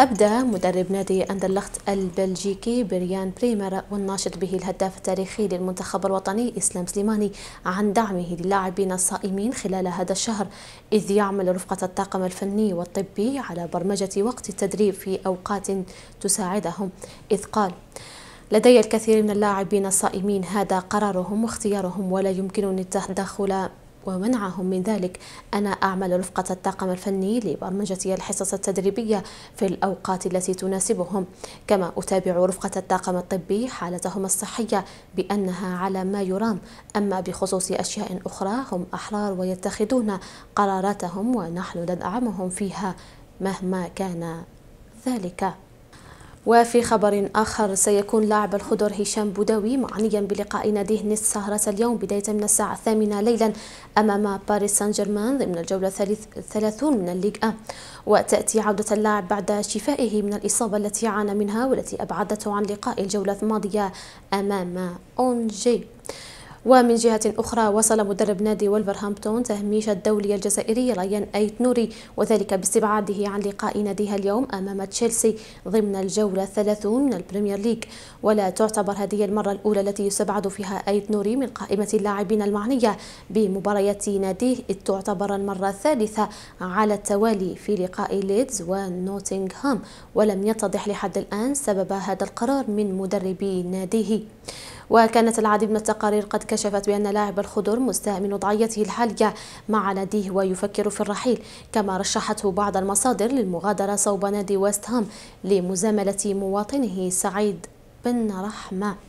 أبدى مدرب نادي أندرلخت البلجيكي بريان بريمر والناشط به الهداف التاريخي للمنتخب الوطني إسلام سليماني عن دعمه للاعبين الصائمين خلال هذا الشهر إذ يعمل رفقة الطاقم الفني والطبي على برمجة وقت التدريب في أوقات تساعدهم إذ قال لدي الكثير من اللاعبين الصائمين هذا قرارهم واختيارهم ولا يمكنني التدخل ومنعهم من ذلك أنا أعمل رفقة الطاقم الفني لبرمجتي الحصص التدريبية في الأوقات التي تناسبهم كما أتابع رفقة الطاقم الطبي حالتهم الصحية بأنها على ما يرام أما بخصوص أشياء أخرى هم أحرار ويتخذون قراراتهم ونحن ندعمهم فيها مهما كان ذلك وفي خبر آخر سيكون لاعب الخضر هشام بوداوي معنيا بلقاء ناديه نيس سهرة اليوم بداية من الساعة الثامنة ليلا أمام باريس سان جيرمان ضمن الجولة الثلاثون من الليغ أ وتأتي عودة اللاعب بعد شفائه من الإصابة التي عانى منها والتي أبعدته عن لقاء الجولة الماضية أمام أونجي ومن جهة أخرى وصل مدرب نادي ولفرهامبتون تهميش الدولي الجزائري ريان أيت نوري وذلك باستبعاده عن لقاء ناديها اليوم أمام تشيلسي ضمن الجولة الثلاثون من البريمير ليج ولا تعتبر هذه المرة الأولى التي يستبعد فيها أيت نوري من قائمة اللاعبين المعنية بمباريات ناديه إذ تعتبر المرة الثالثة على التوالي في لقاء ليدز ونوتنغهام ولم يتضح لحد الآن سبب هذا القرار من مدربي ناديه وكانت العديد من التقارير قد كشفت بأن لاعب الخضر مستاء من وضعيته الحالية مع ناديه ويفكر في الرحيل كما رشحته بعض المصادر للمغادرة صوب نادي ويست هام لمزاملة مواطنه سعيد بن رحمه